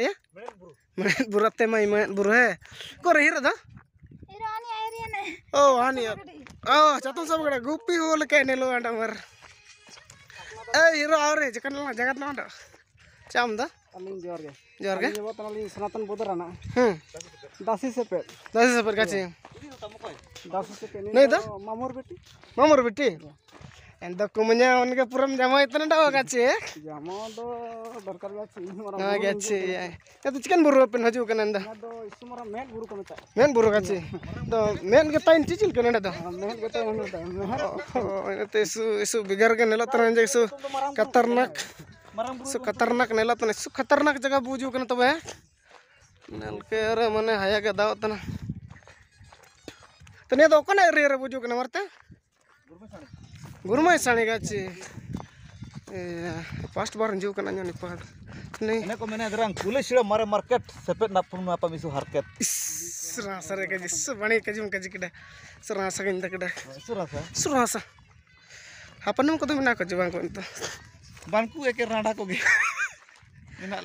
ya main buru atte mai main buru he kore hira da irani irani oh ani oh chatun sab gada gupi hol kene lo anda mar eh hira aure jakan la jagat la anda cham da amin jor ge jor ge ye botan ali sanatan bodrana hmm dasi se pe dasi se pe kachi dasi se pe nahi da mamor beti mamor beti dokumennya orang ke pura jamu itu nanda apa kacih ya jamu itu berkali nah kacih ya ya itu chicken buru apa nanti ukuran nanda itu isu main buru kami tay main buru kacih itu main kita ini cicil kan nanda ah, main kita oh, ini tay ini kan, iya, itu itu isu bigger kan nela terang jadi isu katernak isu katernak nela tuh So katernak jaga buju kan tuh ya nelke ora mana haya ke daun tuh ternyata ukuran air air buju kan marta Terima kasih. गुरुमा साने गाचे first बार जो कना जो नेपाल नहीं ने को मैंने मारे मार्केट ना हरकत सरा सरे के जिस बने के जिम के सरा सरा सरा अपन को तो को जवान को तो बानकु राडा को गे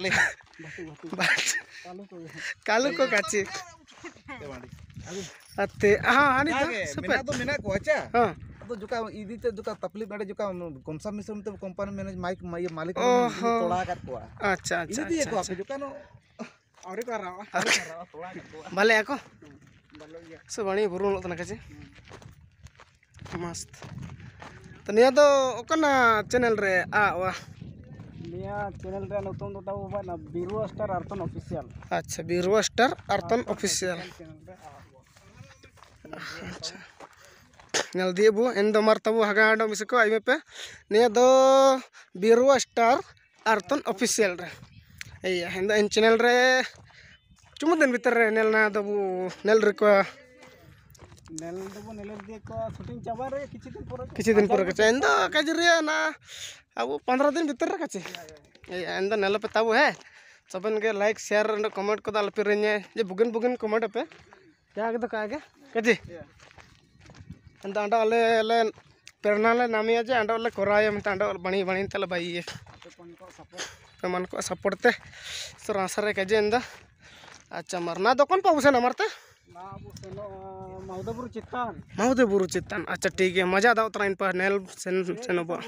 ले कालू को हाँ, तो, तो को अच्छा हाँ। तो जुका इदी ते तो जुका तकलीफ नडे जुका कोमसा मिश्रम ते कंपनी मैनेज माइक ये मालिक तोड़ा कर को अच्छा अच्छा इदी को आप जुका नो और कर रहा और कर रहा तोड़ा कर भले आको से बणी बुरु नतना तो कजे मस्त तो निया तो ओकना चैनल रे आ वाह निया चैनल रे नतन तो ताऊ बना बिरवा स्टार अर्थन ऑफिशियल अच्छा बिरवा स्टार अर्थन ऑफिशियल अच्छा ᱧᱮᱞ ᱫᱤᱭᱟᱵᱚ ᱮᱱᱫᱚ ᱢᱟᱨ ᱛᱟᱵᱚ ᱦᱟᱜᱟ ᱦᱟᱰᱚ ᱢᱤᱥᱠᱚ ᱟᱭᱢᱮ ᱯᱮ ᱱᱤᱭᱟᱹ ᱫᱚ ᱵᱤᱨᱣᱟ ᱥᱴᱟᱨ ᱟᱨᱛᱚᱱ ᱚᱯᱷᱤᱥᱤᱭᱟᱞ ᱨᱮ ᱮᱭᱟ ᱦᱮᱸᱫᱚ ᱮᱱ ᱪᱮᱱᱮᱞ ᱨᱮ ᱪᱩᱢᱩᱫᱮᱱ ᱵᱷᱤᱛᱟᱹᱨ ᱨᱮ ᱱᱮᱞ ᱱᱟ ᱫᱚᱵᱚ ᱱᱮᱞ ᱨᱮᱠᱚ नेल दबो नेल दिए को शूटिंग चाबा रे किछि दिन पुरा किछि दिन पुरा कचे एंदा कजरिया ना अब 15 दिन भीतर कचे एंदा नेल पताबो है सबन के लाइक शेयर एंड कमेंट को दाल पिरने जे बुगन बुगन कमेंट पे क्या के तो कागे कजे ಅಂತ ಅಂಡ ಅಲ್ಲೇ ಎಲ್ಲ ಪೆರ್ನಾಲೆ ನಮಗೆ ಅಜ್ಜೆ ಅಂಡ ಅಲ್ಲೇ ಕೊರಾಯ ಅಂತ ಅಂಡ ಬಣಿ ಬಣಿ ಅಂತಲ್ಲ ಬೈಯೇ ಮನ್ಕೋ ಸಪೋರ್ಟ್ತೆ ಸರ್ ಸರ ಕಜ್ಜೆ ಇಂದ ಅಚ್ಚ ಮರ್ ನಾ ದೊಕೊಂಡ್ ಪಾಬುಸೇನ ಮರ್ತೆ ಮೌದಬುರು ಚಿತ್ತಾನ್ ಮೌದಬುರು ಚಿತ್ತಾನ್ ಅಚ್ಚ ಟೀಕೆ ಮಜಾ ಅದಾವ ಥರ ಇನ್ಪ ನೆಲ್ ಸೆನ್ ಸೆನೊಬ್ಬ